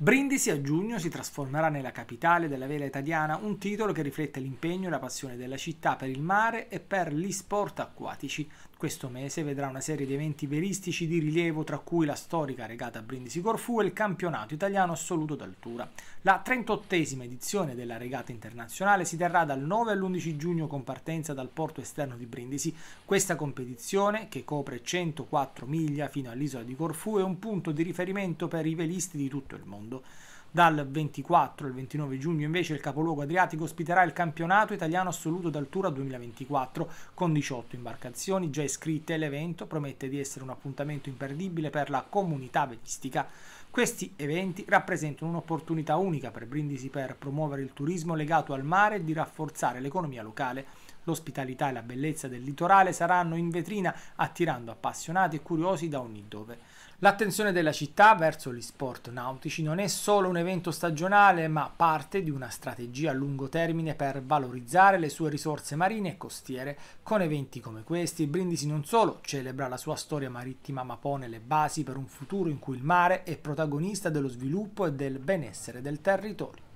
Brindisi a giugno si trasformerà nella capitale della vela italiana, un titolo che riflette l'impegno e la passione della città per il mare e per gli sport acquatici. Questo mese vedrà una serie di eventi velistici di rilievo, tra cui la storica regata Brindisi Corfu e il campionato italiano assoluto d'altura. La 38esima edizione della regata internazionale si terrà dal 9 all'11 giugno con partenza dal porto esterno di Brindisi. Questa competizione, che copre 104 miglia fino all'isola di Corfu, è un punto di riferimento per i velisti di tutto il mondo mondo. Dal 24 al 29 giugno invece il capoluogo adriatico ospiterà il campionato italiano assoluto d'altura 2024 con 18 imbarcazioni già iscritte. L'evento promette di essere un appuntamento imperdibile per la comunità velistica. Questi eventi rappresentano un'opportunità unica per Brindisi per promuovere il turismo legato al mare e di rafforzare l'economia locale. L'ospitalità e la bellezza del litorale saranno in vetrina attirando appassionati e curiosi da ogni dove. L'attenzione della città verso gli sport nautici non è solo un evento stagionale, ma parte di una strategia a lungo termine per valorizzare le sue risorse marine e costiere. Con eventi come questi, Brindisi non solo celebra la sua storia marittima, ma pone le basi per un futuro in cui il mare è protagonista dello sviluppo e del benessere del territorio.